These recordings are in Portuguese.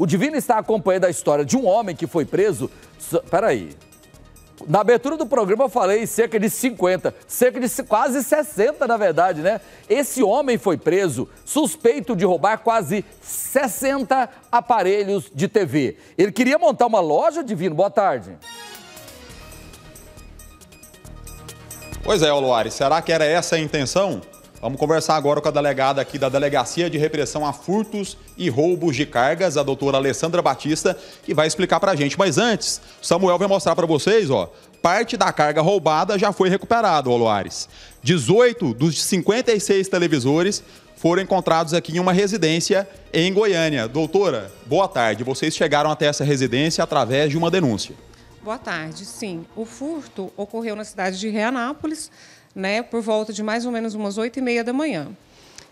O Divino está acompanhando a história de um homem que foi preso. Peraí. Na abertura do programa eu falei cerca de 50, cerca de quase 60, na verdade, né? Esse homem foi preso suspeito de roubar quase 60 aparelhos de TV. Ele queria montar uma loja, Divino. Boa tarde. Pois é, Oluari, será que era essa a intenção? Vamos conversar agora com a delegada aqui da Delegacia de Repressão a Furtos e Roubos de Cargas, a doutora Alessandra Batista, que vai explicar para a gente. Mas antes, o Samuel vai mostrar para vocês, ó, parte da carga roubada já foi recuperada, Oloares. 18 dos 56 televisores foram encontrados aqui em uma residência em Goiânia. Doutora, boa tarde. Vocês chegaram até essa residência através de uma denúncia. Boa tarde, sim. O furto ocorreu na cidade de Reanápolis, né, por volta de mais ou menos umas oito e meia da manhã.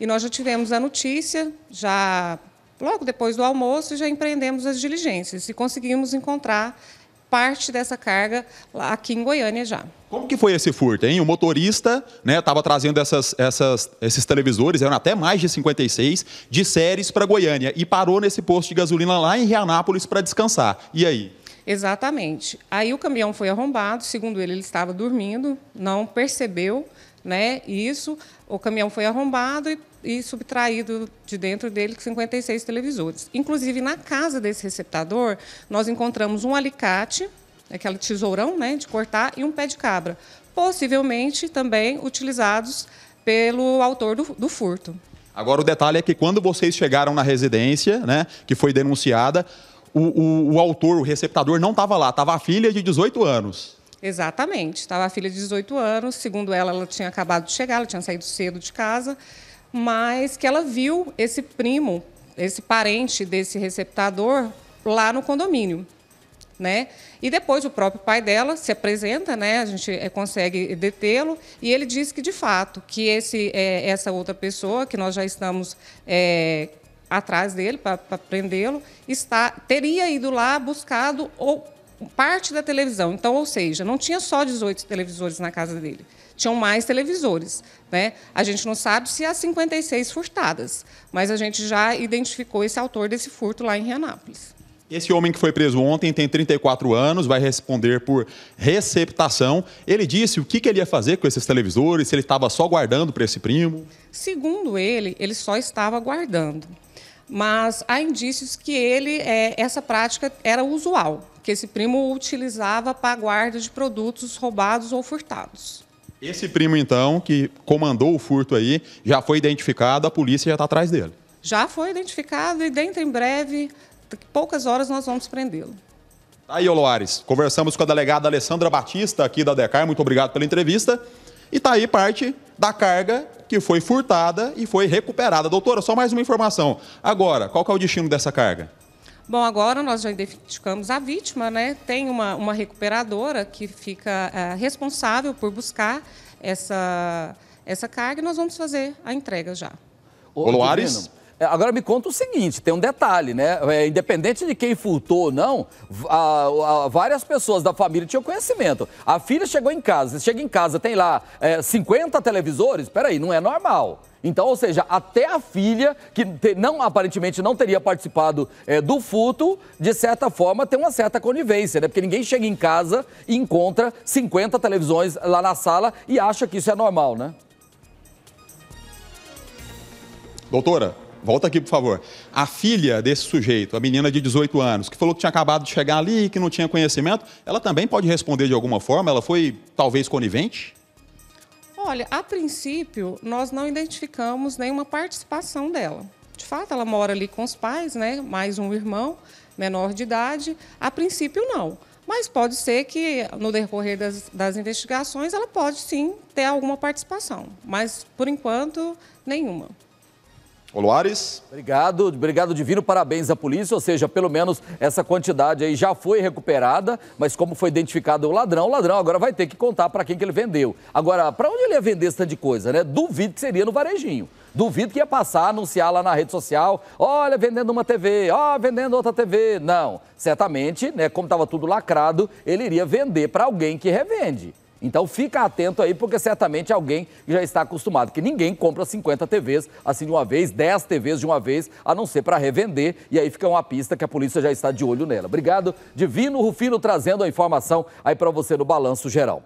E nós já tivemos a notícia, já logo depois do almoço, e já empreendemos as diligências e conseguimos encontrar parte dessa carga aqui em Goiânia já. Como que foi esse furto, hein? O motorista estava né, trazendo essas, essas, esses televisores, eram até mais de 56, de séries para Goiânia e parou nesse posto de gasolina lá em Rianápolis para descansar. E aí? Exatamente. Aí o caminhão foi arrombado, segundo ele, ele estava dormindo, não percebeu né, isso. O caminhão foi arrombado e, e subtraído de dentro dele 56 televisores. Inclusive, na casa desse receptador, nós encontramos um alicate, aquele tesourão né, de cortar, e um pé de cabra, possivelmente também utilizados pelo autor do, do furto. Agora, o detalhe é que quando vocês chegaram na residência, né, que foi denunciada, o, o, o autor, o receptador, não estava lá, estava a filha de 18 anos. Exatamente, estava a filha de 18 anos, segundo ela, ela tinha acabado de chegar, ela tinha saído cedo de casa, mas que ela viu esse primo, esse parente desse receptador lá no condomínio. Né? E depois o próprio pai dela se apresenta, né? A gente eh, consegue detê-lo e ele diz que de fato que esse é, essa outra pessoa que nós já estamos é, atrás dele para prendê-lo, está teria ido lá buscado ou parte da televisão. Então, ou seja, não tinha só 18 televisores na casa dele. Tinham mais televisores. Né? A gente não sabe se há 56 furtadas, mas a gente já identificou esse autor desse furto lá em Rianápolis. Esse homem que foi preso ontem tem 34 anos, vai responder por receptação. Ele disse o que, que ele ia fazer com esses televisores, se ele estava só guardando para esse primo. Segundo ele, ele só estava guardando mas há indícios que ele é, essa prática era usual, que esse primo utilizava para a guarda de produtos roubados ou furtados. Esse primo, então, que comandou o furto aí, já foi identificado, a polícia já está atrás dele. Já foi identificado e dentro em breve, poucas horas, nós vamos prendê-lo. Tá aí, Oloares, conversamos com a delegada Alessandra Batista aqui da DECAR. Muito obrigado pela entrevista. E está aí parte da carga que foi furtada e foi recuperada. Doutora, só mais uma informação. Agora, qual é o destino dessa carga? Bom, agora nós já identificamos a vítima, né? Tem uma, uma recuperadora que fica é, responsável por buscar essa, essa carga e nós vamos fazer a entrega já. Ô, Luares é, agora me conta o seguinte: tem um detalhe, né? É, independente de quem furtou ou não, a, a, várias pessoas da família tinham conhecimento. A filha chegou em casa, chega em casa, tem lá é, 50 televisores? Peraí, não é normal. Então, ou seja, até a filha, que te, não aparentemente não teria participado é, do furto, de certa forma tem uma certa conivência, né? Porque ninguém chega em casa e encontra 50 televisões lá na sala e acha que isso é normal, né? Doutora, volta aqui, por favor. A filha desse sujeito, a menina de 18 anos, que falou que tinha acabado de chegar ali e que não tinha conhecimento, ela também pode responder de alguma forma? Ela foi talvez conivente? Olha, a princípio, nós não identificamos nenhuma participação dela. De fato, ela mora ali com os pais, né? Mais um irmão menor de idade. A princípio, não. Mas pode ser que, no decorrer das, das, investigações, ela pode sim ter alguma participação. Mas, por enquanto, nenhuma. Luares. Obrigado, obrigado Divino, parabéns à polícia, ou seja, pelo menos essa quantidade aí já foi recuperada, mas como foi identificado o ladrão, o ladrão agora vai ter que contar para quem que ele vendeu. Agora, para onde ele ia vender esse tanto de coisa, né? Duvido que seria no varejinho. Duvido que ia passar, anunciar lá na rede social, olha, vendendo uma TV, ó, oh, vendendo outra TV. Não, certamente, né, como estava tudo lacrado, ele iria vender para alguém que revende. Então fica atento aí, porque certamente alguém já está acostumado, que ninguém compra 50 TVs assim de uma vez, 10 TVs de uma vez, a não ser para revender, e aí fica uma pista que a polícia já está de olho nela. Obrigado, Divino Rufino, trazendo a informação aí para você no Balanço Geral.